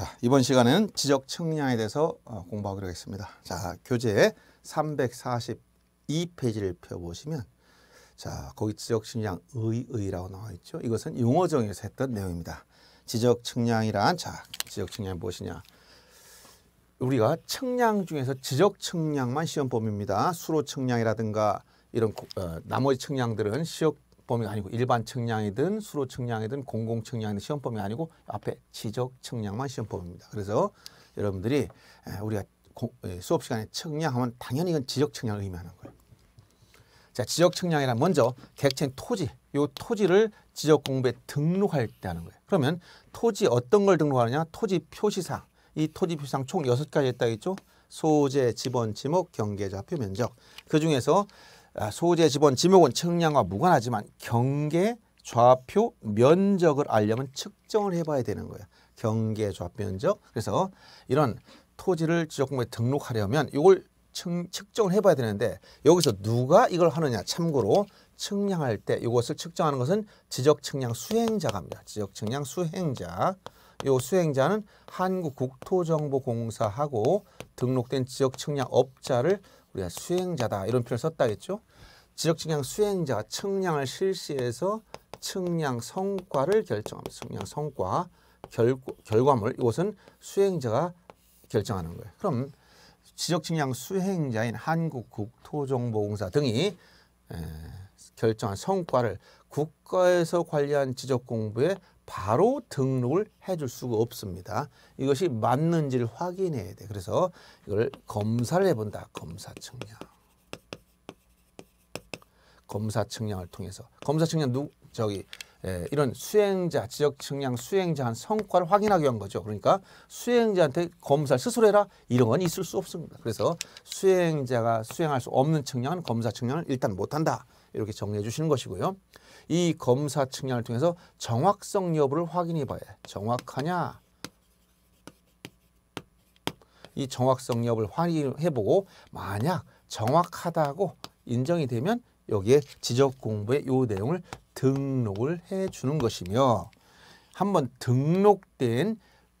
자, 이번 시간에는 지적 측량에 대해서 어, 공부하기로 했습니다. 자, 교재 342페이지를 펴보시면 자, 거기 지적 측량 의의라고 나와 있죠. 이것은 용어정에서 했던 내용입니다. 지적 측량이란 자, 지적 측량이 무엇이냐? 우리가 측량 중에서 지적 측량만 시험 범위입니다. 수로 측량이라든가 이런 어, 나머지 측량들은 시험 범위가 아니고 일반 측량이든 수로 측량이든 공공 측량이든 시험범위 가 아니고 앞에 지적 측량만 시험범위입니다. 그래서 여러분들이 우리가 수업 시간에 측량하면 당연히 이건 지적 측량을 의미하는 거예요. 자, 지적 측량이란 먼저 객체인 토지, 요 토지를 지적 공부에 등록할 때 하는 거예요. 그러면 토지 어떤 걸 등록하느냐? 토지 표시상. 이 토지 표시상 총 여섯 가지 있다 했죠? 소재, 지번, 지목, 경계, 좌표, 면적. 그 중에서 아, 소재 지번 지목은 측량과 무관하지만 경계 좌표 면적을 알려면 측정을 해봐야 되는 거예요 경계 좌표 면적. 그래서 이런 토지를 지적공부에 등록하려면 이걸 측, 정을 해봐야 되는데 여기서 누가 이걸 하느냐 참고로 측량할 때 이것을 측정하는 것은 지적측량 수행자갑니다. 지적측량 수행자. 이 수행자는 한국국토정보공사하고 등록된 지역측량 업자를 우리가 수행자다 이런 표현을 썼다겠죠. 지적측량 수행자 측량을 실시해서 측량 성과를 결정합니다. 측량 성과 결, 결과물 이것은 수행자가 결정하는 거예요. 그럼 지적측량 수행자인 한국국토정보공사 등이 에, 결정한 성과를 국가에서 관리한 지적공부에 바로 등록을 해 줄 수가 없습니다. 이것이 맞는지를 확인해야 돼. 그래서 이걸 검사를 해본다. 검사 측량. 검사 측량을 통해서 검사 측량 누 저기 예, 이런 수행자 지적 측량 수행자 한 성과를 확인하기 위한 거죠. 그러니까 수행자한테 검사를 스스로 해라 이런 건 있을 수 없습니다. 그래서 수행자가 수행할 수 없는 측량은 검사 측량을 일단 못 한다. 이렇게 정리해 주시는 것이고요. 이 검사 측량을 통해서 정확성 여부를 확인해 봐야 정확하냐 이 정확성 여부를 확인해 보고 만약 정확하다고 인정이 되면 여기에 지적 공부의 요 내용을 등록을 해주는 것이며 한번 등록된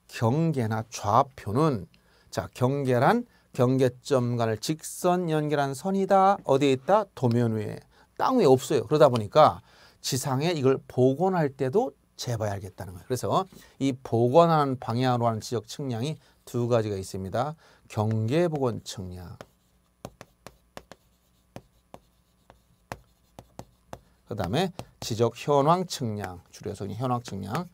경계나 좌표는 자 경계란 경계점 과를 직선 연결한 선이다. 어디에 있다? 도면 위에. 땅 위에 없어요. 그러다 보니까 지상에 이걸 복원할 때도 재봐야겠다는 거예요. 그래서 이 복원하는 방향으로 하는 지적 측량이 두 가지가 있습니다. 경계 복원 측량. 그 다음에 지적 현황 측량, 줄여서 현황 측량.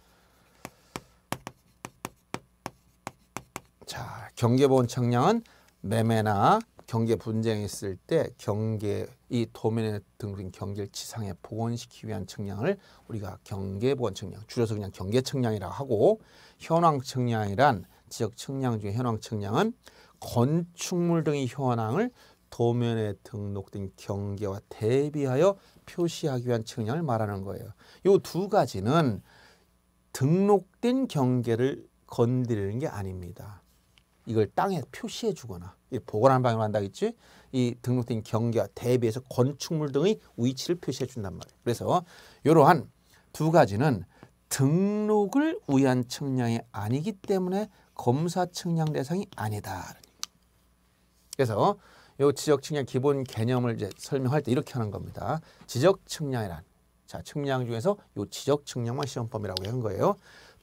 자, 경계보험 측량은 매매나 경계 분쟁이 있을 때 경계 이 도면에 등록된 경계를 지상에 복원시키기 위한 측량을 우리가 경계 보원 측량 줄여서 그냥 경계 측량이라고 하고 현황 측량이란 지적 측량 중에 현황 측량은 건축물 등의 현황을 도면에 등록된 경계와 대비하여 표시하기 위한 측량을 말하는 거예요. 이 두 가지는 등록된 경계를 건드리는 게 아닙니다. 이걸 땅에 표시해 주거나 보관하는 방향으로 한다 했지 이 등록된 경계와 대비해서 건축물 등의 위치를 표시해 준단 말이에요. 그래서 이러한 두 가지는 등록을 위한 측량이 아니기 때문에 검사 측량 대상이 아니다. 그래서 요 지적 측량 기본 개념을 이제 설명할 때 이렇게 하는 겁니다. 지적 측량이란 자 측량 중에서 요 지적 측량만 시험범위라고 한 거예요.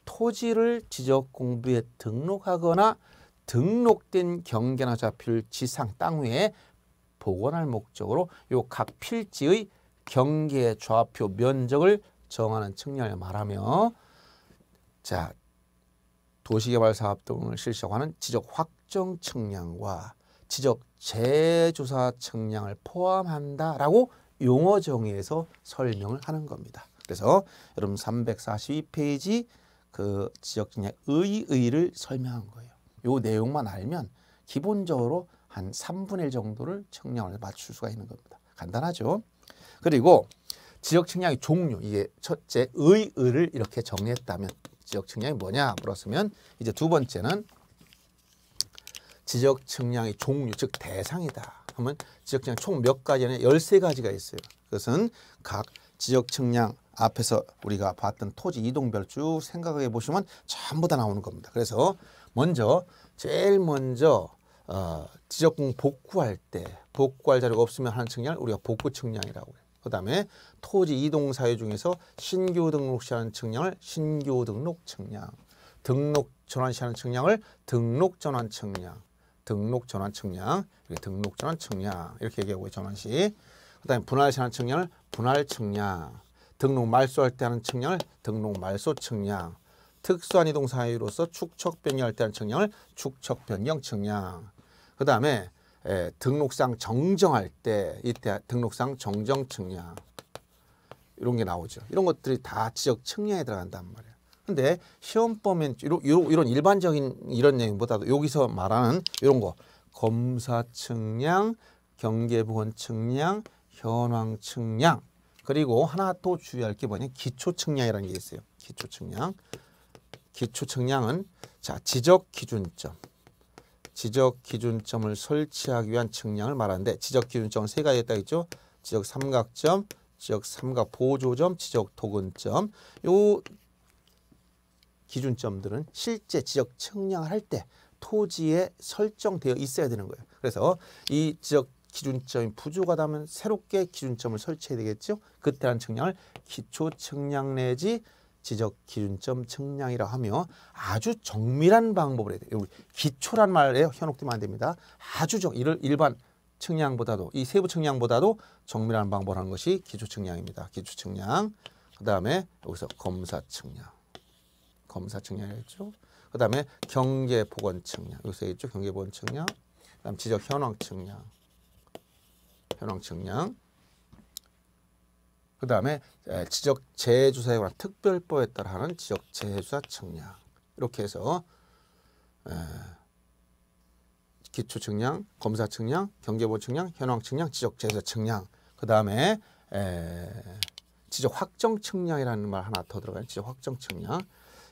토지를 지적 공부에 등록하거나 등록된 경계나 좌표 지상 땅 위에 복원할 목적으로 요 각 필지의 경계 좌표 면적을 정하는 측량을 말하며 자 도시개발 사업 등을 실시하는 지적 확정 측량과 지적 재조사 측량을 포함한다라고 용어 정의에서 설명을 하는 겁니다. 그래서 여러분 342페이지 그 지적 측량 의의를 설명한 거예요. 요 내용만 알면 기본적으로 한 3분의 1 정도를 측량을 맞출 수가 있는 겁니다. 간단하죠. 그리고 지역 측량의 종류, 이게 첫째 의의를 이렇게 정리했다면 지역 측량이 뭐냐 물었으면 이제 두 번째는 지적 측량의 종류, 즉 대상이다. 하면 지적 측량 총 몇 가지 냐에 열세 가지가 있어요. 그것은 각 지적 측량 앞에서 우리가 봤던 토지 이동별 쭉 생각해 보시면 전부 다 나오는 겁니다. 그래서 먼저 제일 먼저 어, 지적공 복구할 때 복구할 자료가 없으면 하는 측량을 우리가 복구 측량이라고 해요. 그 다음에 토지 이동 사유 중에서 신규 등록 시하는 측량을 신규 등록 측량, 등록 전환 시하는 측량을 등록 전환 측량, 등록 전환 측량, 이렇게 등록 전환 측량 이렇게 얘기하고 전환시. 그다음에 분할 전환 측량을 분할 측량, 등록 말소할 때 하는 측량을 등록 말소 측량, 특수한 이동 사유로서 축척 변경할 때 하는 측량을 축척 변경 측량. 그다음에 에, 예, 등록상 정정할 때 이때 등록상 정정 측량 이런 게 나오죠. 이런 것들이 다 지역 측량에 들어간단 말이에요. 근데 시험범엔 이런, 이런 일반적인 이런 내용보다도 여기서 말하는 이런 거 검사 측량, 경계부원 측량, 현황 측량 그리고 하나 또 주의할 게 뭐냐 기초 측량이라는 게 있어요. 기초 측량 기초 측량은 자 지적 기준점 지적 기준점을 설치하기 위한 측량을 말하는데 지적 기준점은 세 가지가 있다 했죠. 지적 삼각점, 지적 삼각 보조점, 지적 도근점. 요 기준점들은 실제 지적 측량을 할 때 토지에 설정되어 있어야 되는 거예요. 그래서 이지적 기준점이 부족하다면 새롭게 기준점을 설치해야 되겠죠. 그때 라는 측량을 기초 측량 내지 지적 기준점 측량이라 하며 아주 정밀한 방법을 해야 돼요. 기초란 말에 현혹되면 안 됩니다. 아주 정, 이를 일반 측량보다도 이 세부 측량보다도 정밀한 방법을 하는 것이 기초 측량입니다. 기초 측량. 그다음에 여기서 검사 측량. 검사 측량이라 죠그 다음에 경제보건 측량. 요새 있죠. 경제보건 측량. 그 다음 지적 현황 측량. 현황 측량. 그 다음에 지적 재해조사에 관한 특별법에 따라 하는 지적 재해조사 측량. 이렇게 해서 에, 기초 측량, 검사 측량, 경제보 측량, 현황 측량, 지적 재해조사 측량. 그 다음에 지적 확정 측량이라는 말 하나 더 들어가요. 지적 확정 측량.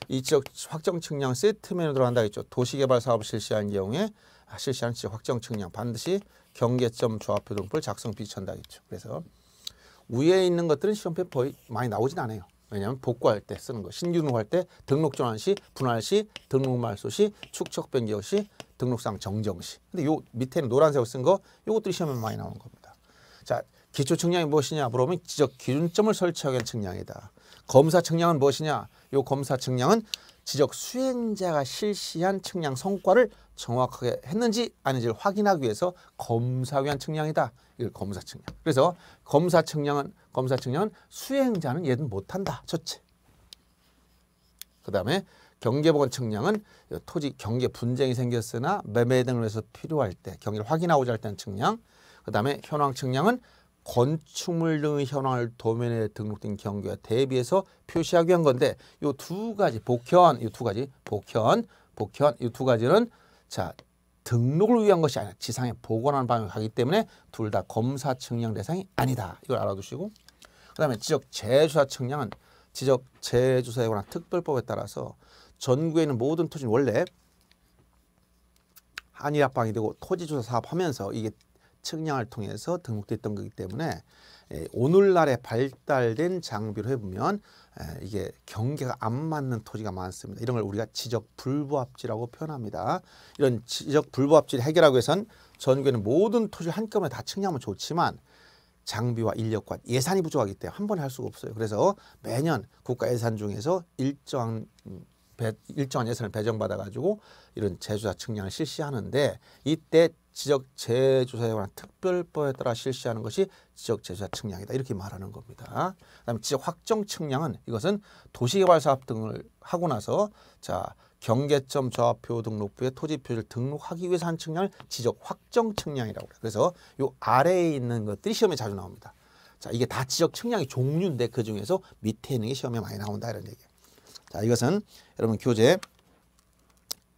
이쪽 확정 측량 세트 메뉴로 한다 했죠. 도시개발 사업 실시한 경우에 아, 실시한는 확정 측량 반드시 경계점 조합표 등을 작성 비천다 했죠. 그래서 위에 있는 것들은 시험표에 거 많이 나오진 않아요. 왜냐하면 복구할 때 쓰는 거. 신규 등록할 때 등록 전환 시, 분할 시, 등록 말소 시, 축척 변경 시, 등록상 정정 시. 근데 요 밑에는 노란색으로 쓴 거, 요것들이 시험에 많이 나온 겁니다. 자, 기초 측량이 무엇이냐 물어보면 지적 기준점을 설치하기 위한 측량이다. 검사 측량은 무엇이냐? 요 검사 측량은 지적 수행자가 실시한 측량 성과를 정확하게 했는지 아닌지를 확인하기 위해서 검사 위한 측량이다. 이걸 검사 측량. 그래서 검사 측량은 검사 측량은 수행자는 얘는 못한다. 첫째. 그다음에 경계보건 측량은 토지 경계 분쟁이 생겼으나 매매 등을 위해서 필요할 때 경계를 확인하고자 할 때는 측량. 그다음에 현황 측량은 건축물 등의 현황을 도면에 등록된 경계와 대비해서 표시하기 위한 건데 이 두 가지 복현 이 두 가지 복현 복현 이두 가지는 자 등록을 위한 것이 아니라 지상에 복원하는 방향으로 가기 때문에 둘 다 검사 측량 대상이 아니다 이걸 알아두시고 그다음에 지적 재조사 측량은 지적 재조사에 관한 특별법에 따라서 전국에 있는 모든 토지는 원래 한일 합방이 되고 토지조사 사업하면서 이게 측량을 통해서 등록됐던 거기 때문에 예, 오늘날에 발달된 장비로 해보면 예, 이게 경계가 안 맞는 토지가 많습니다. 이런 걸 우리가 지적 불부합지라고 표현합니다. 이런 지적 불부합지를 해결하기 위해선 전국에는 모든 토지를 한꺼번에 다 측량하면 좋지만 장비와 인력과 예산이 부족하기 때문에 한 번에 할 수가 없어요. 그래서 매년 국가 예산 중에서 일정 배, 일정한 예산을 배정받아 가지고 이런 재조사 측량을 실시하는데 이때 지적 재조사에 관한 특별법에 따라 실시하는 것이 지적 재조사 측량이다 이렇게 말하는 겁니다. 그다음에 지적 확정 측량은 이것은 도시개발 사업 등을 하고 나서 자 경계점 저화표 등록부에 토지 표를 등록하기 위해서 한 측량을 지적 확정 측량이라고 그래요. 그래서 요 아래에 있는 것들이 시험에 자주 나옵니다. 자 이게 다 지적 측량의 종류인데 그 중에서 밑에 있는 게 시험에 많이 나온다 이런 얘기예요. 자, 이것은 여러분 교재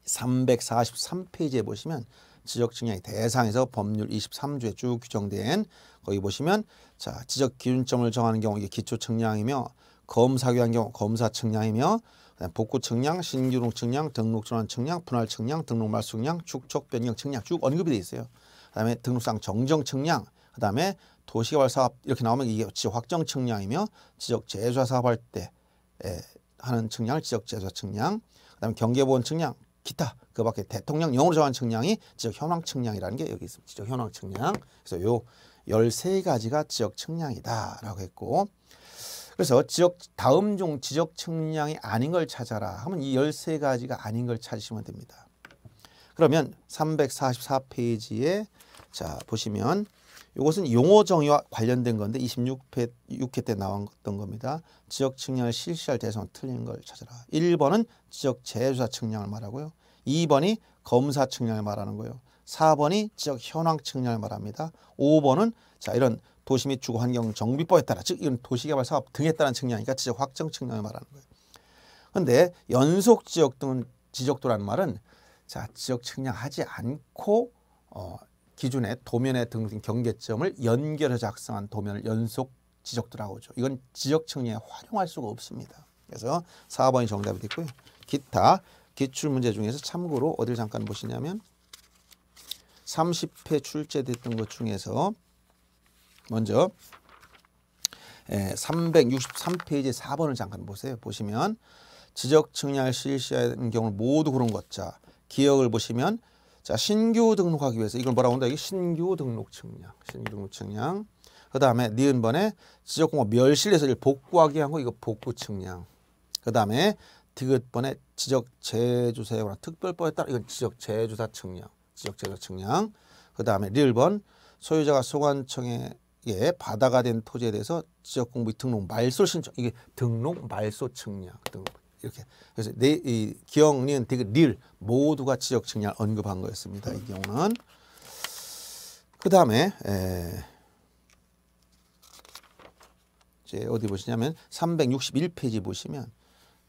343페이지에 보시면 지적 측량의 대상에서 법률 23조에 쭉 규정된 거기 보시면 자, 지적 기준점을 정하는 경우 이게 기초 측량이며 검사 교환 경우 검사 측량이며 복구 측량, 신규록 측량, 등록 전환 측량, 분할 측량, 등록 말소 측량, 축적 변경 측량 쭉 언급이 돼 있어요. 그다음에 등록상 정정 측량, 그다음에 도시개발 사업 이렇게 나오면 이게 지적 확정 측량이며 지적 재조사 사업할 때 에, 예, 하는 측량을 지적재사 측량, 그다음에 경계보건 측량, 기타 그 밖에 대통령 영어로 정한 측량이 지적 현황 측량이라는 게 여기 있습니다. 지적 현황 측량. 그래서 요1 3 가지가 지적 측량이다라고 했고 그래서 지역 다음 중 지적 측량이 아닌 걸 찾아라 하면 이1 3 가지가 아닌 걸 찾으시면 됩니다. 그러면 3 4 4 페이지에 자 보시면 이것은 용어 정의와 관련된 건데 26회 6회 때 나왔던 겁니다. 지역 측량을 실시할 대상을 틀린 걸 찾아라. 1번은 지역 재조사 측량을 말하고요. 2번이 검사 측량을 말하는 거예요. 4번이 지역 현황 측량을 말합니다. 5번은 자 이런 도시 및 주거 환경 정비법에 따라 즉 이런 도시개발 사업 등에 따른 측량이니까 지역 확정 측량을 말하는 거예요. 근데 연속 지역 등 지적도라는 말은 자 지역 측량하지 않고 어 기준의 도면에 등등 경계점을 연결해 작성한 도면을 연속 지적도라고 하죠. 이건 지적 측량에 활용할 수가 없습니다. 그래서 4번이 정답이 됐고요. 기타 기출 문제 중에서 참고로 어딜 잠깐 보시냐면 30회 출제됐던 것 중에서 먼저 363페이지 예, 4번을 잠깐 보세요. 보시면 지적 측량을 실시하는 경우 모두 그런 것자 기억을 보시면 자, 신규 등록하기 위해서 이걸 뭐라고 한다? 이게 신규 등록 측량. 신규 등록 측량. 그다음에 니은 번에 지적공고 멸실에서 복구하기 한거 이거 복구 측량. 그다음에 디귿 번에 지적 재조사에 특별법에 따라 이건 지적 재조사 측량. 지적 재조사 측량. 그다음에 리을 번 소유자가 소관청에 예, 바다가 된 토지에 대해서 지적 공부 등록 말소 신청 이게 등록 말소 측량 등록 이렇게 그래서 네, 이 기영니은 디귿 릴 모두가 지적 측량 언급한 거였습니다. 이 경우는 그 다음에 이제 어디 보시냐면 361페이지 보시면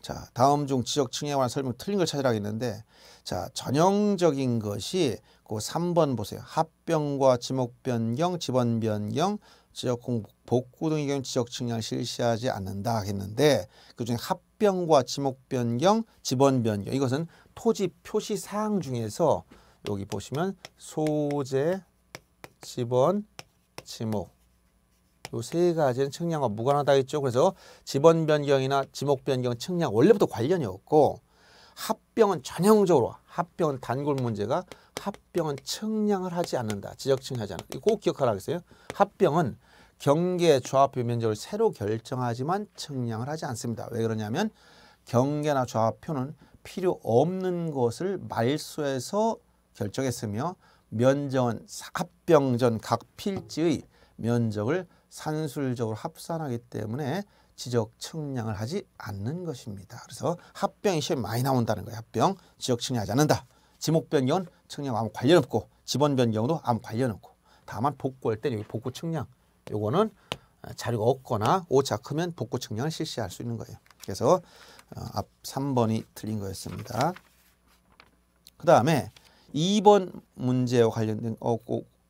자 다음 중 지적 측량에 설명 틀린 걸 찾으라고 했는데 자 전형적인 것이 그 3번 보세요. 합병과 지목 변경, 지번 변경, 지역 복구 등의 경우 지역 측량을 실시하지 않는다 했는데 그중에 합병과 지목 변경, 지번 변경 이것은 토지 표시 사항 중에서 여기 보시면 소재, 지번, 지목 요세 가지는 측량과 무관하다 했죠. 그래서 지번 변경이나 지목 변경 측량 원래부터 관련이 없고 합병은 전형적으로 합병 단골 문제가 합병은 측량을 하지 않는다. 지적 측량하지 않는다. 꼭 기억하라겠어요. 합병은 경계 조합표 면적을 새로 결정하지만 측량을 하지 않습니다. 왜 그러냐면 경계나 조합표는 필요 없는 것을 말소해서 결정했으며 면적은 합병 전 각 필지의 면적을 산술적으로 합산하기 때문에 지적 측량을 하지 않는 것입니다. 그래서 합병이 시험 많이 나온다는 거예요. 합병 지적 측량하지 않는다. 지목 변경은 측량 아무 관련 없고 지번 변경도 아무 관련 없고 다만 복구할 때 여기 복구 측량 요거는 어, 자료가 없거나 오차 크면 복구 측량을 실시할 수 있는 거예요. 그래서 어, 앞 3번이 틀린 거였습니다. 그 다음에 2번 문제와 관련된 어,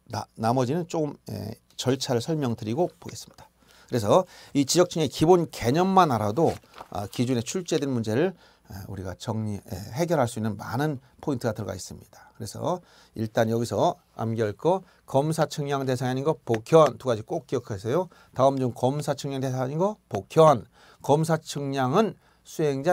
나, 나머지는 조금 에, 예, 절차를 설명드리고 보겠습니다. 그래서 이 지적층의 기본 개념만 알아도 아, 기존에 출제된 문제를 아, 우리가 정리 해결할 수 있는 많은 포인트가 들어가 있습니다. 그래서 일단 여기서 암기할거 검사 측량 대상이 아닌 거 복현 두 가지 꼭 기억하세요. 다음 중 검사 측량 대상이 아닌 거 복현 검사 측량은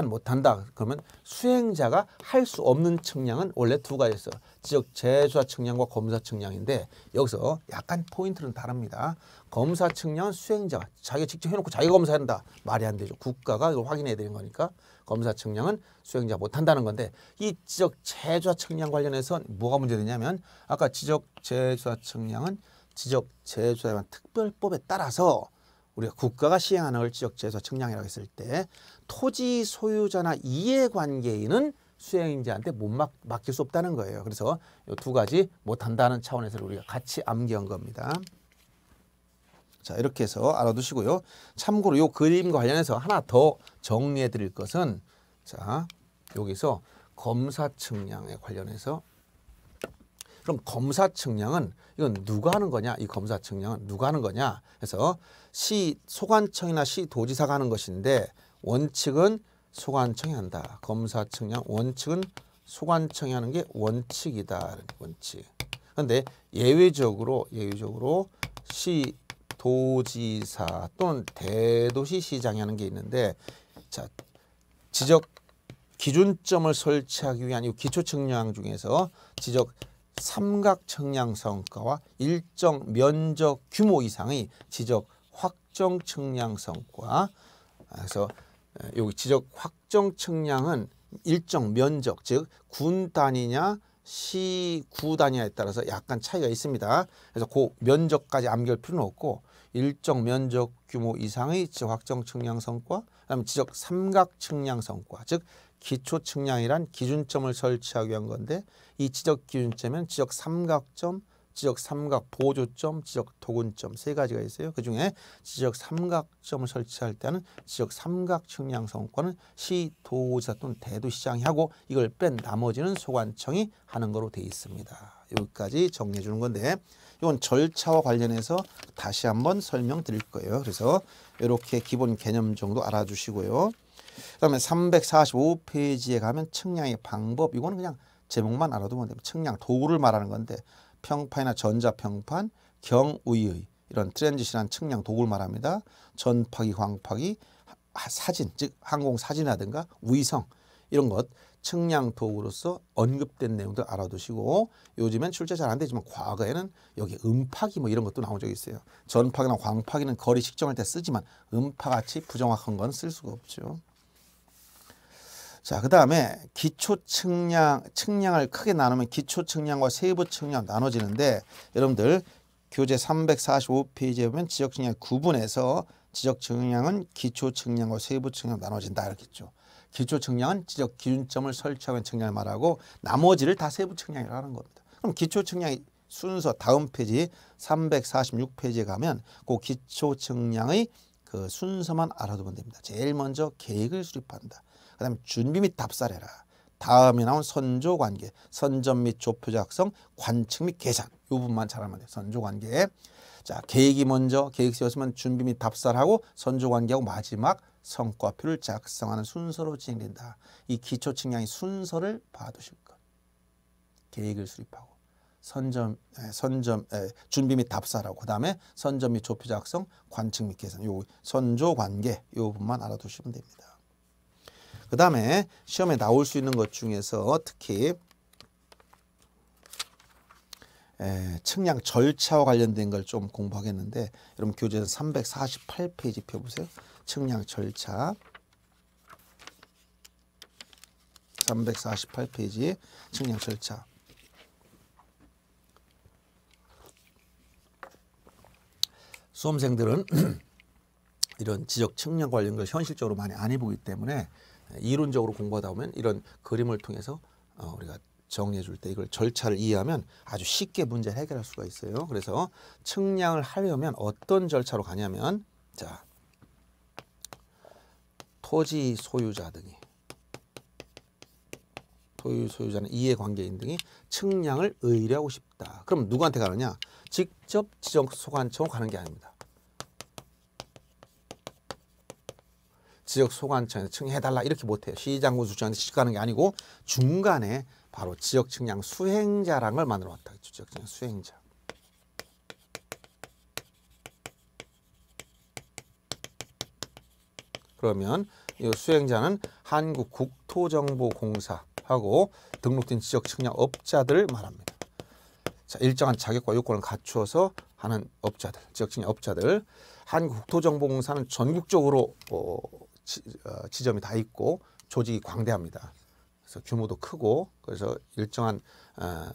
수행자는 못한다. 그러면 수행자가 할 수 없는 측량은 원래 두 가지 였어요 즉 재수사 측량과 검사 측량인데 여기서 약간 포인트는 다릅니다. 검사 측량은 수행자가 자기가 직접 해놓고 자기가 검사한다. 말이 안 되죠. 국가가 이걸 확인해야 되는 거니까 검사 측량은 수행자 못한다는 건데 이 지적 재수사 측량 관련해서 는 뭐가 문제되냐면 아까 지적 재수사 측량은 지적 재수사만 특별법에 따라서 우리가 국가가 시행하는 걸 지적 재수사 측량이라고 했을 때 토지 소유자나 이해관계인은 수행인지한테못 막, 맡길 수 없다는 거예요. 그래서 이두 가지 못한다는 차원에서 우리가 같이 암기한 겁니다. 자 이렇게 해서 알아두시고요. 참고로 이 그림 관련해서 하나 더 정리해 드릴 것은 자 여기서 검사 측량에 관련해서 그럼 검사 측량은 이건 누가 하는 거냐? 이 검사 측량은 누가 하는 거냐? 그서시 소관청이나 시 도지사가 하는 것인데 원칙은 소관청이 한다. 검사청량 원칙은 소관청이 하는 게 원칙이다. 원칙. 그런데 예외적으로 예외적으로 시 도지사 또는 대도시 시장이 하는 게 있는데 자 지적 기준점을 설치하기 위한 이 기초 측량 중에서 지적 삼각 측량 성과와 일정 면적 규모 이상의 지적 확정 측량 성과 그래서 예, 여기 지적 확정 측량은 일정 면적 즉 군 단위냐 시구 단위냐에 따라서 약간 차이가 있습니다. 그래서 그 면적까지 암기할 필요는 없고 일정 면적 규모 이상의 지적 확정 측량 성과 그다음에 지적 삼각 측량 성과 즉 기초 측량이란 기준점을 설치하기 위한 건데 이 지적 기준점은 지적 삼각점 지적 삼각 보조점, 지적 도근점 세 가지가 있어요. 그중에 지적 삼각점을 설치할 때는 지적 삼각 측량성과는 시, 도지사 또는 대도시장이 하고 이걸 뺀 나머지는 소관청이 하는 거로 돼 있습니다. 여기까지 정리해 주는 건데 이건 절차와 관련해서 다시 한번 설명드릴 거예요. 그래서 이렇게 기본 개념 정도 알아주시고요. 그다음에 345페이지에 가면 측량의 방법 이거는 그냥 제목만 알아두면 됩니다. 측량 도구를 말하는 건데 평판이나 전자평판, 경의의 우 이런 트랜지시라는 측량 도구를 말합니다. 전파기, 광파기, 하, 사진, 즉 항공 사진이라든가 위성 이런 것 측량 도구로서 언급된 내용들 알아두시고 요즘엔 출제 잘 안 되지만 과거에는 여기 음파기 뭐 이런 것도 나온 적이 있어요. 전파기나 광파기는 거리 측정할 때 쓰지만 음파같이 부정확한 건 쓸 수가 없죠. 자, 그 다음에 기초 측량, 측량을 크게 나누면 기초 측량과 세부 측량 나눠지는데 여러분들 교재 345페이지에 보면 지적 측량 구분해서 지적 측량은 기초 측량과 세부 측량 나눠진다 이렇게했죠 기초 측량은 지적 기준점을 설치하는 측량을 말하고 나머지를 다 세부 측량이라고 하는 겁니다. 그럼 기초 측량이 순서 다음 페이지 346페이지에 가면 그 기초 측량의 그 순서만 알아두면 됩니다. 제일 먼저 계획을 수립한다. 그 다음에 준비 및 답사해라. 다음에 나온 선조관계, 선전 및 조표 작성, 관측 및 계산 이 부분만 잘하면 돼 선조관계. 자 계획이 먼저 계획 세웠으면 준비 및 답사하고 선조관계하고 마지막 성과표를 작성하는 순서로 진행된다. 이 기초 측량의 순서를 봐두실 것. 계획을 수립하고 선점, 선점 준비 및 답사라고 그다음에 선점 및 조표 작성, 관측 및 계산, 요 선조 관계 요 부분만 알아두시면 됩니다. 그 다음에 시험에 나올 수 있는 것 중에서 특히 에, 측량 절차와 관련된 걸 좀 공부하겠는데 여러분 교재는 에 348페이지 펴보세요. 측량 절차 348페이지 측량 절차 수험생들은 이런 지적 측량 관련 걸 현실적으로 많이 안 해보기 때문에 이론적으로 공부하다 보면 이런 그림을 통해서 어, 우리가 정리해 줄 때 이걸 절차를 이해하면 아주 쉽게 문제를 해결할 수가 있어요. 그래서 측량을 하려면 어떤 절차로 가냐면 자 토지 소유자 등이 토지 소유자는 이해관계인 등이 측량을 의뢰하고 싶다. 그럼 누구한테 가느냐? 직접 지정 소관청 가는 게 아닙니다. 지역 소관청에 층해달라 이렇게 못해요. 시장 군수청한테 지적하는 게 아니고 중간에 바로 지역 측량 수행자랑을 만들어 왔다. 지역 측량 수행자. 그러면 이 수행자는 한국국토정보공사하고 등록된 지역 측량 업자들을 말합니다. 자, 일정한 자격과 요건을 갖추어서 하는 업자들, 지역 측량 업자들. 한국국토정보공사는 전국적으로 어, 지, 어, 점이다 있고 조직이 광대합니다. 그래서 규모도 크고 그래서 일정한 어,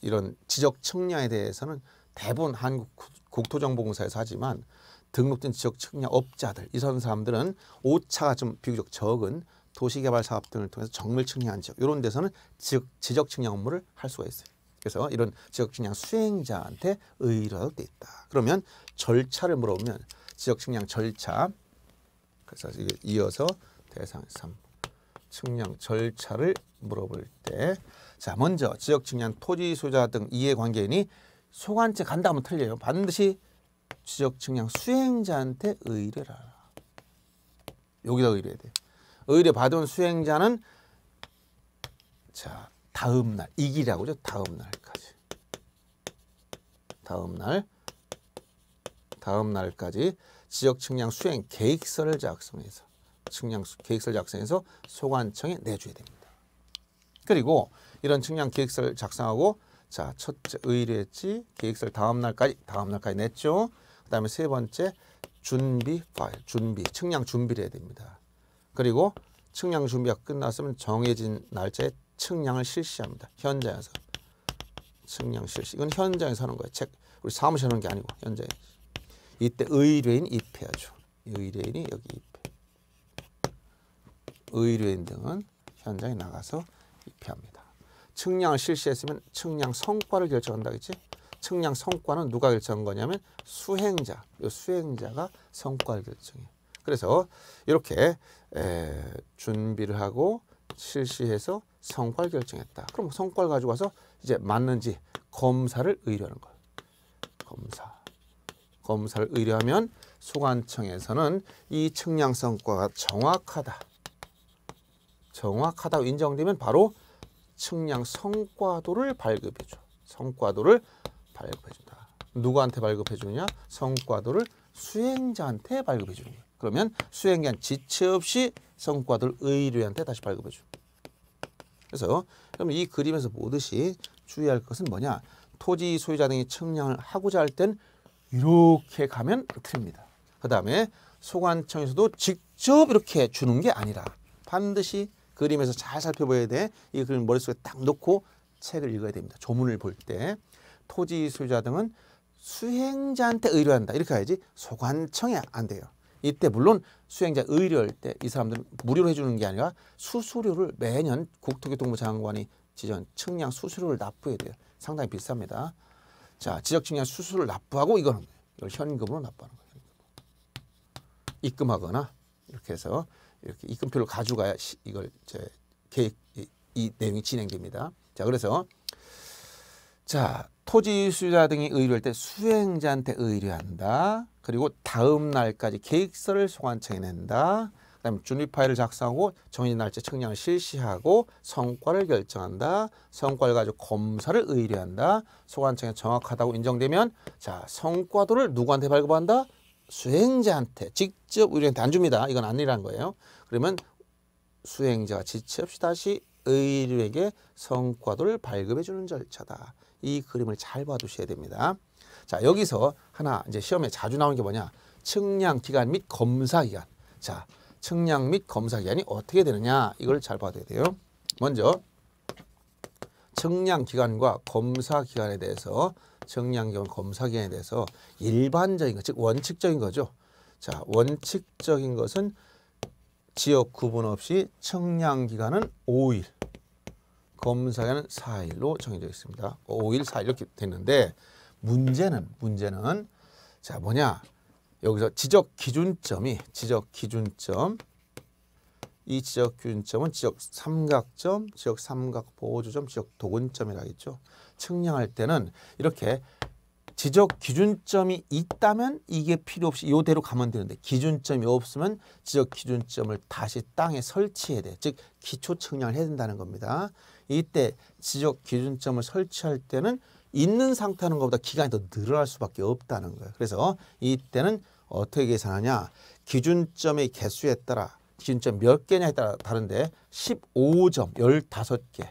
이런 지적 측량에 대해서는 대부분 한국 국토정보공사에서 하지만 등록된 지적 측량 업자들 이선 사람들은 오차가 좀 비교적 적은 도시개발 사업 등을 통해서 정밀 측량한 지역 이런 데서는 지적, 지적 측량 업무를 할 수가 있어요. 그래서 이런 지적 측량 수행자한테 의뢰가 돼 있다. 그러면 절차를 물어보면 지적 측량 절차 그래서 이게 이어서 대상 3 측량 절차를 물어볼 때자 먼저 지역 측량 토지 소유자 등 이해관계인이 소관체 간다 하면 틀려요. 반드시 지역 측량 수행자한테 의뢰를 하라. 여기다 의뢰해야 돼. 의뢰 받은 수행자는 자 다음 날 이기라고죠. 다음 날까지. 다음 날 다음 날까지 지역 측량 수행 계획서를 작성해서 측량 계획서를 작성해서 소관청에 내줘야 됩니다. 그리고 이런 측량 계획서를 작성하고 자 첫째 의뢰했지 계획서를 다음 날까지 다음 날까지 냈죠. 그다음에 세 번째 준비 파일 준비 측량 준비를 해야 됩니다. 그리고 측량 준비가 끝났으면 정해진 날짜에 측량을 실시합니다. 현장에서 측량 실시 이건 현장에서 하는 거예요. 책 우리 사무실 하는 게 아니고 현장에서. 이때 의뢰인 입해야죠. 의뢰인이 여기 입해. 의뢰인 등은 현장에 나가서 입회합니다. 측량을 실시했으면 측량 성과를 결정한다 그지 측량 성과는 누가 결정한 거냐면 수행자, 요 수행자가 성과를 결정해. 그래서 이렇게 에, 준비를 하고 실시해서 성과를 결정했다. 그럼 성과를 가지고 와서 이제 맞는지 검사를 의뢰하는 거예요. 검사. 검사를 의뢰하면 소관청에서는 이 측량성과가 정확하다. 정확하다고 인정되면 바로 측량 성과도를 발급해줘. 성과도를 발급해준다. 누구한테 발급해주느냐? 성과도를 수행자한테 발급해주는 거야. 그러면 수행자는 지체 없이 성과도를 의뢰한테 다시 발급해줘. 그래서 그럼 이 그림에서 보듯이 주의할 것은 뭐냐? 토지 소유자 등이 측량을 하고자 할땐 이렇게 가면 틀립니다. 그 다음에 소관청에서도 직접 이렇게 주는 게 아니라 반드시 그림에서 잘 살펴봐야 돼. 이 그림 머릿속에 딱 놓고 책을 읽어야 됩니다. 조문을 볼 때 토지 소유자 등은 수행자한테 의뢰한다. 이렇게 해야지 소관청에 안 돼요. 이때 물론 수행자 의뢰할 때 이 사람들은 무료로 해주는 게 아니라 수수료를 매년 국토교통부 장관이 지정 측량 수수료를 납부해야 돼요. 상당히 비쌉니다. 자, 지적증량 수수를 료 납부하고 이거는 이걸 현금으로 납부하는 거예요. 입금하거나 이렇게 해서 이렇게 입금표를 가져가야 이걸 제 계획 이, 이 내용이 진행됩니다. 자, 그래서 자, 토지 수요자 등이 의뢰할 때 수행자한테 의뢰한다. 그리고 다음 날까지 계획서를 소관청에 낸다. 그다음에 준비 파일을 작성하고 정해진 날짜 측량을 실시하고 성과를 결정한다. 성과를 가지고 검사를 의뢰한다. 소관청에 정확하다고 인정되면 자 성과도를 누구한테 발급한다? 수행자한테 직접 의뢰한테안 줍니다. 이건 아니라는 거예요. 그러면 수행자가 지체 없이 다시 의뢰에게 성과도를 발급해 주는 절차다. 이 그림을 잘 봐두셔야 됩니다. 자 여기서 하나 이제 시험에 자주 나오는 게 뭐냐? 측량 기간 및 검사 기간. 자 측량 및 검사 기간이 어떻게 되느냐 이걸 잘 봐야 돼요. 먼저 측량 기간과 검사 기간에 대해서 측량 기간 검사 기간에 대해서 일반적인 것, 즉 원칙적인 거죠. 자, 원칙적인 것은 지역 구분 없이 측량 기간은 5일, 검사 기간은 4일로 정해져 있습니다. 5일, 4일 이렇게 됐는데 문제는 문제는 자, 뭐냐? 여기서 지적 기준점이 지적 기준점 이 지적 기준점은 지적 삼각점, 지적 삼각 보호조점, 지적 도근점이라 했죠. 측량할 때는 이렇게 지적 기준점이 있다면 이게 필요 없이 이대로 가면 되는데 기준점이 없으면 지적 기준점을 다시 땅에 설치해야 돼. 즉 기초 측량을 해야 된다는 겁니다. 이때 지적 기준점을 설치할 때는 있는 상태는 것보다 기간이 더 늘어날 수밖에 없다는 거예요. 그래서 이때는 어떻게 계산하냐. 기준점의 개수에 따라 기준점 몇 개냐에 따라 다른데 15점, 15개,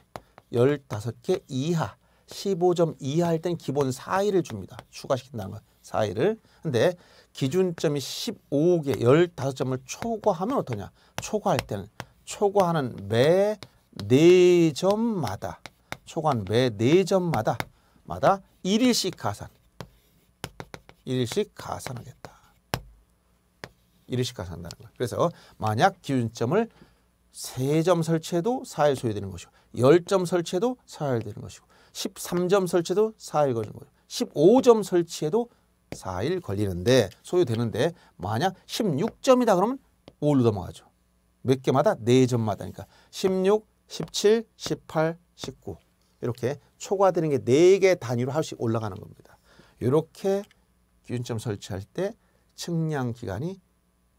15개 이하, 15점 이하일 땐 기본 4일을 줍니다. 추가시킨다는 건 4일을. 근데 기준점이 15개, 15점을 초과하면 어떠냐. 초과할 때는 초과하는 매 4점마다 초과한 매 4점마다 마다 1일씩 가산 1일씩 가산하겠다 1일씩 가산한다는 거예요 그래서 만약 기준점을 3점 설치해도 4일 소요되는 것이고 10점 설치해도 4일 되는 것이고 13점 설치해도 4일 걸리는 거예요 15점 설치해도 4일 걸리는데 소요되는데 만약 16점이다 그러면 5로 넘어가죠. 몇 개마다 4점마다니까 16, 17, 18, 19 이렇게 초과되는 게 네 개 단위로 하루씩 올라가는 겁니다. 이렇게 기준점 설치할 때 측량 기간이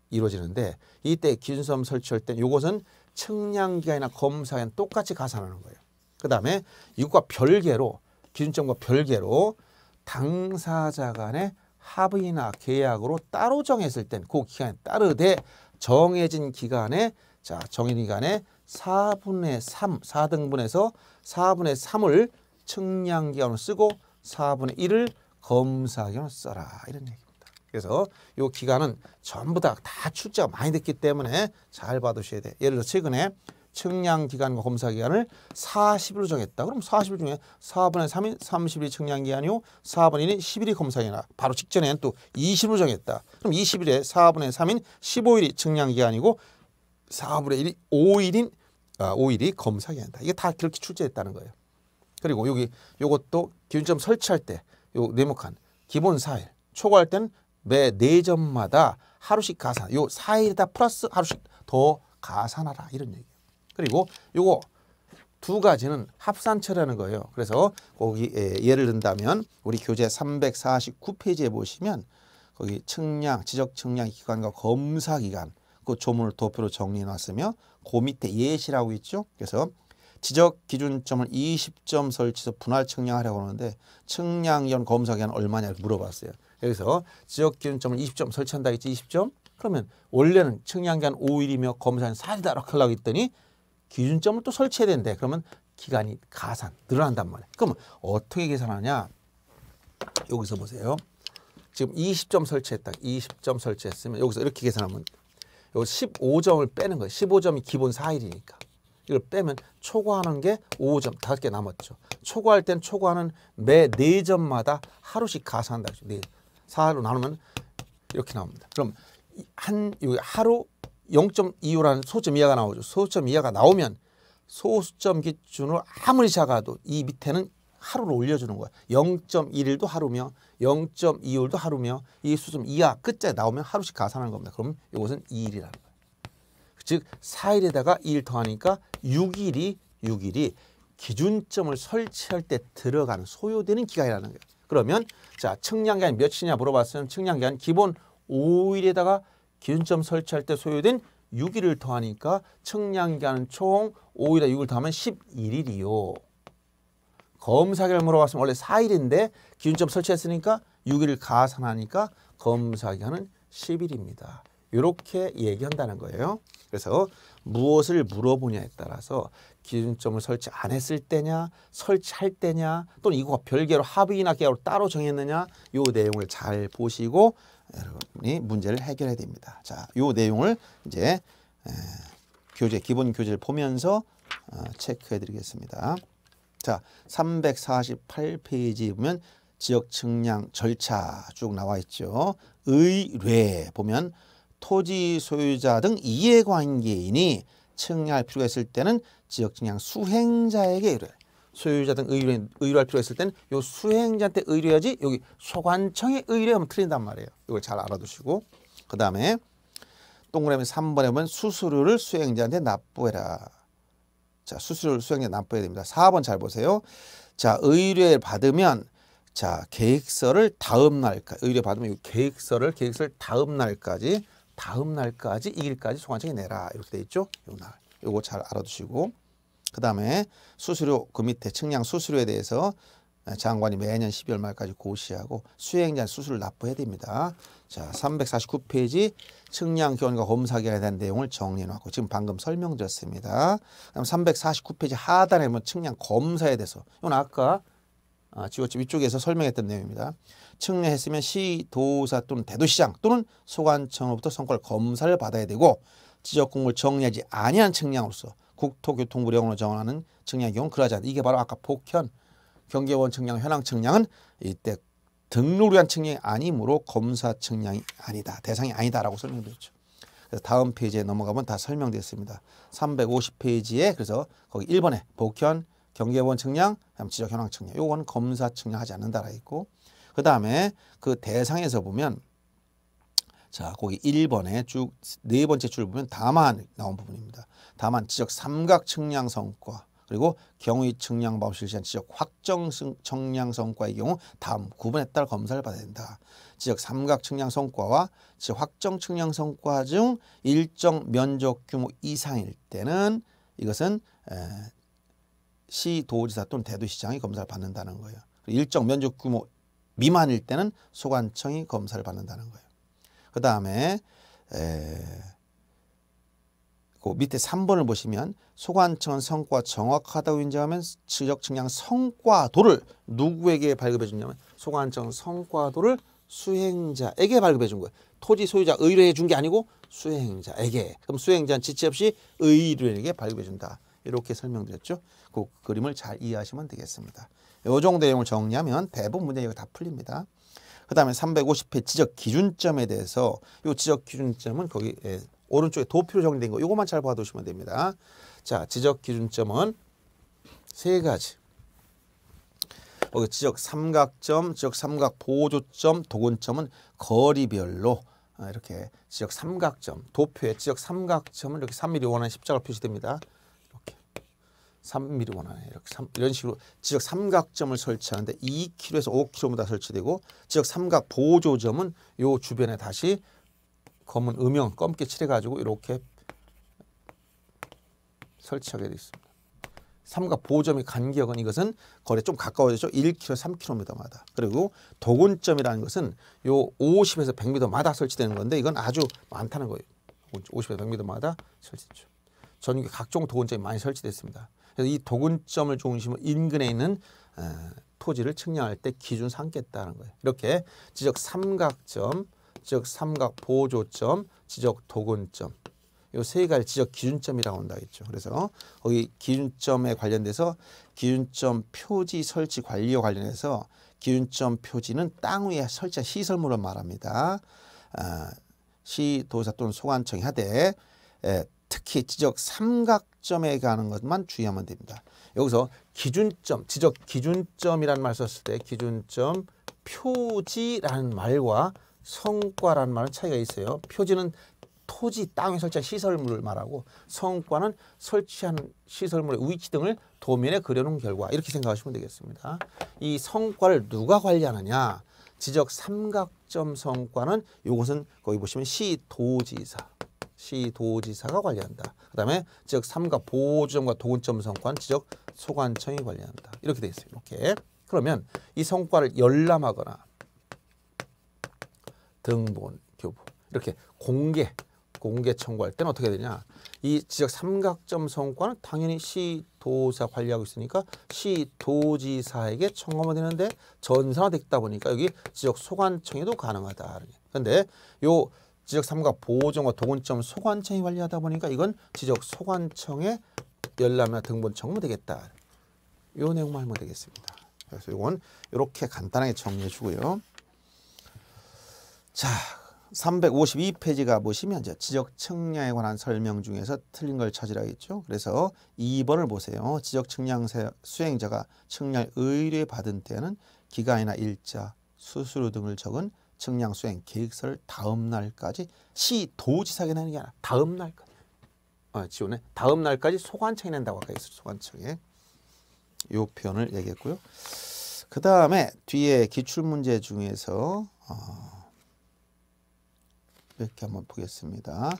이루어지는데 이때 기준점 설치할 때 이것은 측량 기간이나 검사기간 똑같이 가산하는 거예요. 그 다음에 이것과 별개로 기준점과 별개로 당사자 간의 합의나 계약으로 따로 정했을 땐 그 기간에 따르되 정해진 기간에 자 정해진 기간에 4분의 3, 4등분해서 4분의 3을 측량기관으로 쓰고 4분의 1을 검사기관으로 써라 이런 얘기입니다. 그래서 요 기간은 전부 다, 다 출제가 많이 됐기 때문에 잘 봐두셔야 돼 예를 들어 최근에 측량기간과 검사기간을 40일로 정했다. 그럼 40일 중에 4분의 3인 30일이 측량기간이요. 4분의 1인 10일이 검사기간이라 바로 직전에는 또 20일로 정했다. 그럼 20일에 4분의 3인 15일이 측량기간이고 4분의 1이 5일인 어, 오일이 검사하게 한다. 이게 다 그렇게 출제했다는 거예요. 그리고 여기 요것도 기준점 설치할 때 요 네모칸 기본 4일 초과할 땐 매 4점마다 하루씩 가산 요 4일에다 플러스 하루씩 더 가산하라 이런 얘기예요. 그리고 요거 두 가지는 합산처라는 거예요. 그래서 거기 예, 를 든다면 우리 교재 349페이지에 보시면 거기 측량, 지적 측량 기관과 검사 기관 그 조문을 도표로 정리해 놨으며 그 밑에 예시라고 있죠. 그래서 지적 기준점을 20점 설치해서 분할 측량하려고 하는데 측량연 검사 기간 얼마냐 물어봤어요. 여기서 지적 기준점을 20점 설치한다 했지 20점? 그러면 원래는 측량기간 5일이며 검사는 4일이다 라고 했더니 기준점을 또 설치해야 된대. 그러면 기간이 가산 늘어난단 말이에요. 그러면 어떻게 계산하냐? 여기서 보세요. 지금 20점 설치했다. 20점 설치했으면 여기서 이렇게 계산하면 요 15점을 빼는 거예요. 15점이 기본 4일이니까. 이걸 빼면 초과하는 게 5점, 5개 남았죠. 초과할 땐 초과는 하매 4점마다 하루씩 가산한다. 4, 4로 나누면 이렇게 나옵니다. 그럼 한 하루 0.25라는 소점 이하가 나오죠. 소점 이하가 나오면 소수점 기준으로 아무리 작아도 이 밑에는 하루를 올려주는 거예요 0.1일도 하루며 0.25일도 하루며 이 수준 이하 끝자리 나오면 하루씩 가산하는 겁니다. 그럼 이것은 2일이라는 거예요. 즉 4일에다가 2일 더하니까 6일이 6일이 기준점을 설치할 때 들어가는 소요되는 기간이라는 거예요. 그러면 자 측량기한 몇이냐 물어봤으면 측량기한 기본 5일에다가 기준점 설치할 때 소요된 6일을 더하니까 측량기한은 총 5일에 6일 더하면 11일이요. 검사 결과 물어봤으면 원래 4일인데 기준점 설치했으니까 6일 가산하니까 검사 기간은 10일입니다. 이렇게 얘기한다는 거예요. 그래서 무엇을 물어보냐에 따라서 기준점을 설치 안 했을 때냐, 설치할 때냐, 또는 이거가 별개로 합의나 계약으로 따로 정했느냐 이 내용을 잘 보시고 여러분이 문제를 해결해야 됩니다. 자, 이 내용을 이제 에, 교재, 기본 교재를 보면서 어, 체크해 드리겠습니다. 자, 348페이지 보면 지역 측량 절차 쭉 나와 있죠. 의뢰 보면 토지 소유자 등 이해관계인이 측량할 필요가 있을 때는 지역 측량 수행자에게 의뢰 소유자 등 의뢰, 의뢰할 필요가 있을 때는 요 수행자한테 의뢰하지 여기 소관청에 의뢰하면 틀린단 말이에요. 이걸 잘 알아두시고 그 다음에 동그라미 3번에 보면 수수료를 수행자한테 납부해라. 자, 수수료를 수행에 납부해야 됩니다. 4번 잘 보세요. 자, 의뢰 받으면 자, 계획서를 다음 날까지 의뢰 받으면 계획서를 계획서를 다음 날까지 다음 날까지 이 일까지 소관청에 내라. 이렇게 돼 있죠? 요 날. 요거 잘 알아두시고 그다음에 수수료 그 밑에 측량 수수료에 대해서 아, 장관이 매년 12월 말까지 고시하고 수행자 수수료를 납부해야 됩니다. 자, 349페이지 측량 기원과 검사기에 대한 내용을 정리해놓고 지금 방금 설명드렸습니다. 그다음 349페이지 하단에 보면 측량 검사에 대해서 이건 아까 아, 지오집 이쪽에서 설명했던 내용입니다. 측량했으면 시, 도사 또는 대도시장 또는 소관청으로부터 성과를 검사를 받아야 되고 지적 공부를 정리하지 아니한 측량으로서 국토교통부 령으로 정하는 측량 경우 그러하지 않다. 이게 바로 아까 폭현 경계원 측량, 현황 측량은 이때 등록을 위한 측량이 아니므로 검사 측량이 아니다. 대상이 아니다라고 설명드렸죠. 그래서 다음 페이지에 넘어가면 다 설명되어 습니다 350페이지에 그래서 거기 1번에 복현, 경계본 측량, 지적 현황 측량. 요건 검사 측량하지 않는다라 있고 그다음에 그 대상에서 보면 자, 거기 1번에 쭉 네 번째 줄 보면 다만 나온 부분입니다. 다만 지적 삼각 측량 성과 그리고 경위의 측량방법 실시한 지적 확정 측량 성과의 경우 다음 구분에 따라 검사를 받아야 된다. 지적 삼각 측량 성과와 지적 확정 측량 성과 중 일정 면적 규모 이상일 때는 이것은 에, 시도지사 또는 대도시장이 검사를 받는다는 거예요. 일정 면적 규모 미만일 때는 소관청이 검사를 받는다는 거예요. 그 다음에 에... 그 밑에 3번을 보시면 소관청은 성과 정확하다고 인정하면 지적 측량 성과도를 누구에게 발급해 주냐면 소관청 성과도를 수행자에게 발급해 준 거예요. 토지 소유자 의뢰해 준 게 아니고 수행자에게. 그럼 수행자는 지체 없이 의뢰에게 발급해 준다. 이렇게 설명드렸죠. 그 그림을 잘 이해하시면 되겠습니다. 요 정도 내용을 정리하면 대부분 문제가 다 풀립니다. 그 다음에 350회 지적 기준점에 대해서 요 지적 기준점은 거기 에 오른쪽에 도표로 정리된 거 이것만 잘 봐두시면 됩니다. 자, 지적 기준점은 세 가지. 여기 지적 삼각점, 지적 삼각 보조점, 도근점은 거리별로 아, 이렇게 지적 삼각점, 도표에 지적 삼각점은 이렇게 3mm 원하는 십자가 표시됩니다. 이렇게 3mm 원하는 이렇게 3, 이런 식으로 지적 삼각점을 설치하는데 2km에서 5km마다 설치되고 지적 삼각 보조점은 요 주변에 다시 검은 음영 검게 칠해가지고 이렇게 설치하게 되어 있습니다. 삼각 보호점이 간격은 이것은 거리좀 가까워졌죠. 1km, 3km마다. 그리고 도군점이라는 것은 요 50에서 100m마다 설치되는 건데 이건 아주 많다는 거예요. 50에서 100m마다 설치죠. 전국에 각종 도군점이 많이 설치됐습니다. 그래서 이 도군점을 중심으로 인근에 있는 토지를 측량할 때 기준 삼겠다는 거예요. 이렇게 지적 삼각점 즉 삼각 보조점, 지적 도근점 이 세 가지 지적 기준점이라고 한다 했죠. 그래서 거기 기준점에 관련돼서 기준점 표지 설치 관리와 관련해서 기준점 표지는 땅 위에 설치한 시설물을 말합니다. 아, 시도사 또는 소관청이 하되 예, 특히 지적 삼각점에 가는 것만 주의하면 됩니다. 여기서 기준점, 지적 기준점이라는 말 썼을 때 기준점 표지라는 말과 성과라는 말은 차이가 있어요. 표지는 토지, 땅에 설치한 시설물을 말하고 성과는 설치한 시설물의 위치 등을 도면에 그려놓은 결과 이렇게 생각하시면 되겠습니다. 이 성과를 누가 관리하느냐 지적 삼각점 성과는 이것은 거기 보시면 시도지사 시도지사가 관리한다. 그 다음에 지적 삼각 보호점과 도근점 성과는 지적 소관청이 관리한다. 이렇게 되어 있어요. 이렇게 그러면 이 성과를 열람하거나 등본 교부 이렇게 공개 공개 청구할 때는 어떻게 되냐 이 지적 삼각점 성과는 당연히 시도사 관리하고 있으니까 시도지사에게 청구하면 되는데 전산화됐다 보니까 여기 지적 소관청에도 가능하다 그런데 요 지적 삼각 보호종과 도군점 소관청이 관리하다 보니까 이건 지적 소관청에 열람이나 등본 청구면 되겠다 요 내용만 하면 되겠습니다 그래서 이건 이렇게 간단하게 정리해 주고요 자, 352페이지 가보시면 이제 지적 측량에 관한 설명 중에서 틀린 걸찾으라했죠 그래서 2번을 보세요. 지적 측량 수행자가 측량 의뢰 받은 때는 기간이나 일자, 수수료 등을 적은 측량 수행 계획서를 다음 날까지 시 도지사에 내는 게 아니라 다음 날까지 어, 지원해 다음 날까지 소관청에 낸다고 할까 했어요. 소관청에 요 표현을 얘기했고요. 그 다음에 뒤에 기출문제 중에서 어, 이렇게 한번 보겠습니다.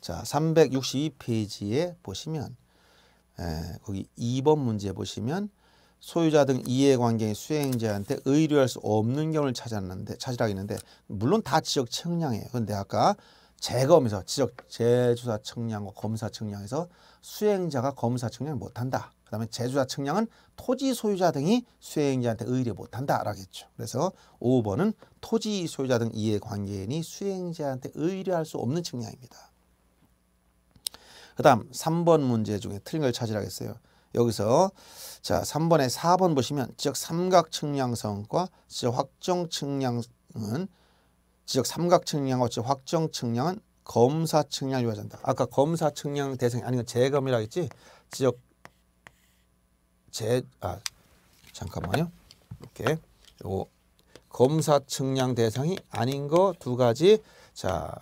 자, 362페이지에 보시면 에, 예, 거기 2번 문제 보시면 소유자 등 이해관계인 수행자한테 의뢰할 수 없는 경우를 찾았는데 찾으라 했는데 물론 다 지적 측량이에요. 근데 아까 재검에서 지적 재조사 측량과 검사 측량에서 수행자가 검사 측량을 못한다. 그다음에 제주자 측량은 토지 소유자 등이 수행자한테 의뢰 못한다라겠죠. 그래서 5번은 토지 소유자 등 이해관계인이 수행자한테 의뢰할 수 없는 측량입니다. 그다음 3번 문제 중에 틀린 걸 찾으라겠어요. 여기서 자 3번에 4번 보시면 지역 삼각 측량성과 지역 확정 측량은 지역 삼각 측량과 지역 확정 측량은 검사 측량을 요하한다 아까 검사 측량 대상이 아닌 건 재검이라 했지 지역 제, 아, 잠깐만요. 이렇게. 요 검사 측량 대상이 아닌 거 두 가지. 자,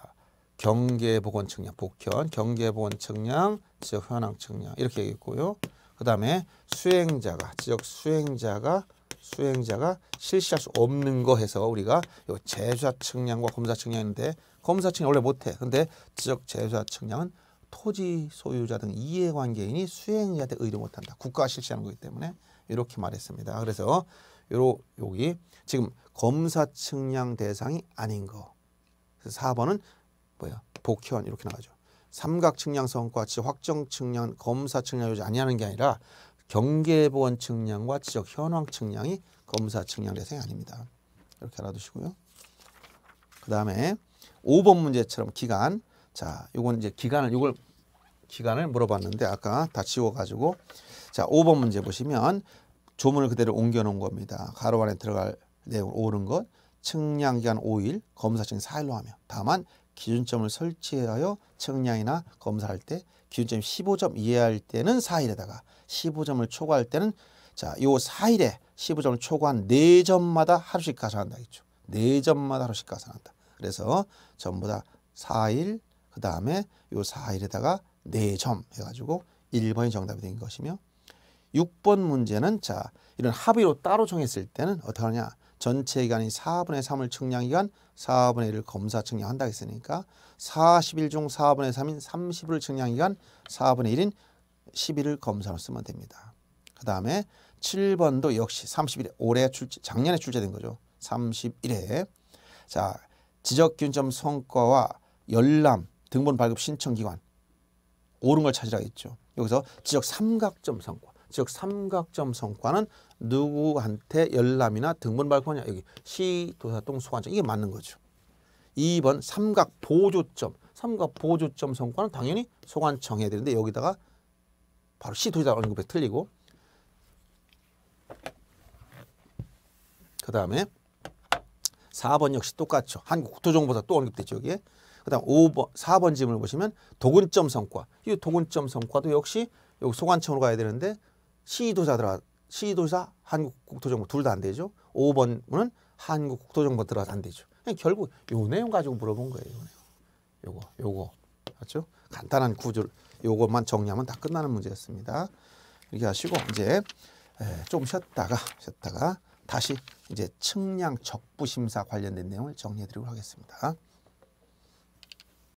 경계보건 측량, 복현, 경계보건 측량, 지적 현황 측량 이렇게 있고요. 그다음에 수행자가 지적 수행자가 수행자가 실시할 수 없는 거 해서 우리가 요 재수사 측량과 검사 측량인데 검사 측량 원래 못해. 근데 지적 재수사 측량은 토지 소유자 등 이해관계인이 수행자한테 의뢰 못한다. 국가가 실시하는 거기 때문에 이렇게 말했습니다. 그래서 요로 여기 지금 검사 측량 대상이 아닌 거. 그래서 4번은 뭐야? 복현 이렇게 나가죠. 삼각 측량 성과 치 확정 측량 검사 측량 요지 아니하는 게 아니라 경계보원 측량과 지적 현황 측량이 검사 측량 대상이 아닙니다. 이렇게 알아두시고요. 그 다음에 5번 문제처럼 기간 자, 요건 이제 기간을 요걸 기간을 물어봤는데 아까 다 지워 가지고 자, 5번 문제 보시면 조문을 그대로 옮겨 놓은 겁니다. 가로 안에 들어갈 내용을 옳은 것 측량 기간 5일, 검사증 4일로 하며 다만 기준점을 설치하여 측량이나 검사할 때 기준점 15점 이하일 때는 4일에다가 15점을 초과할 때는 자, 요 4일에 15점을 초과한 4점마다 하루씩 가산한다 했죠. 4점마다 하루씩 가산한다. 그래서 전부 다 4일, 그 다음에 요 4일에다가 4점 해가지고 1번이 정답이 된 것이며 6번 문제는 자 이런 합의로 따로 정했을 때는 어떻게 하느냐 전체 기간이 4분의 3을 측량기간 4분의 1을 검사 측량한다 했으니까 40일 중 4분의 3인 30을 측량기간 4분의 1인 10일을 검사로 쓰면 됩니다. 그 다음에 7번도 역시 30일에 올해 출제, 작년에 출제된 거죠. 3일에자 지적균점 성과와 열람 등본 발급 신청 기관 옳은 걸 찾으라겠죠. 여기서 지역 삼각점 성과. 지역 삼각점 성과는 누구한테 열람이나 등본 발급하냐. 여기 시, 도사, 동, 소관청. 이게 맞는 거죠. 2번 삼각 보조점. 삼각 보조점 성과는 당연히 소관청에 되는데 여기다가 바로 시, 도사, 언급에 틀리고 그 다음에 4번 역시 똑같죠. 한국 국토정보사 또 언급됐죠. 여기에 그다음 5번 4번 지문을 보시면 도근점 성과. 이 도근점 성과도 역시 여기 소관청으로 가야 되는데 시도사 들어 시도사 한국국토정보 둘 다 안 되죠. 5번은 한국국토정보 들어서 안 되죠. 결국 요 내용 가지고 물어본 거예요. 요거 요거 맞죠? 간단한 구조 요것만 정리하면 다 끝나는 문제였습니다. 이렇게 하시고 이제 예, 좀 쉬었다가 쉬었다가 다시 이제 측량 적부 심사 관련된 내용을 정리해 드리도록 하겠습니다.